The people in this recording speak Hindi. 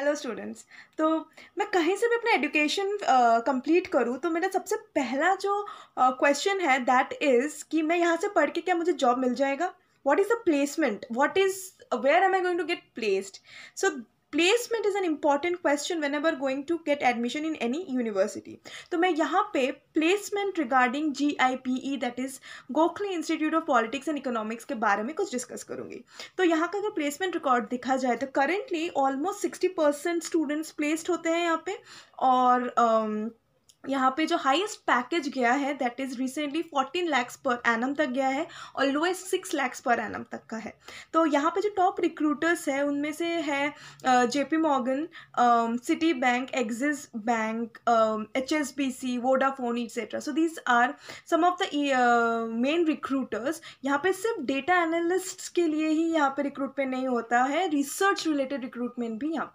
हेलो स्टूडेंट्स तो मैं कहीं से भी अपना एजुकेशन कंप्लीट uh, करूँ तो मेरा सबसे पहला जो क्वेश्चन uh, है दैट इज़ कि मैं यहाँ से पढ़ के क्या मुझे जॉब मिल जाएगा what is the placement what is where am I going to get placed so placement is an important question whenever going to get admission in any university तो मैं यहाँ पे placement regarding G I P E that is Gokhale institute of politics and economics के बारे में कुछ डिस्कस करूँगी तो यहाँ का अगर प्लेसमेंट रिकॉर्ड देखा जाए तो currently almost sixty percent students placed होते हैं यहाँ पे और um, यहाँ पे जो हाईएस्ट पैकेज गया है that is recently 14 lakhs per annum तक गया है और lowest six lakhs per annum तक का है तो यहाँ पे जो टॉप रिक्रूटर्स है उनमें से है JP Morgan Citi bank Axis bank H S B C Vodafone etcetera so these are some of the main recruiters यहाँ पे सिर्फ डेटा एनालिस्ट के लिए ही यहाँ पे रिक्रूटमेंट नहीं होता है रिसर्च रिलेटेड रिक्रूटमेंट भी यहाँ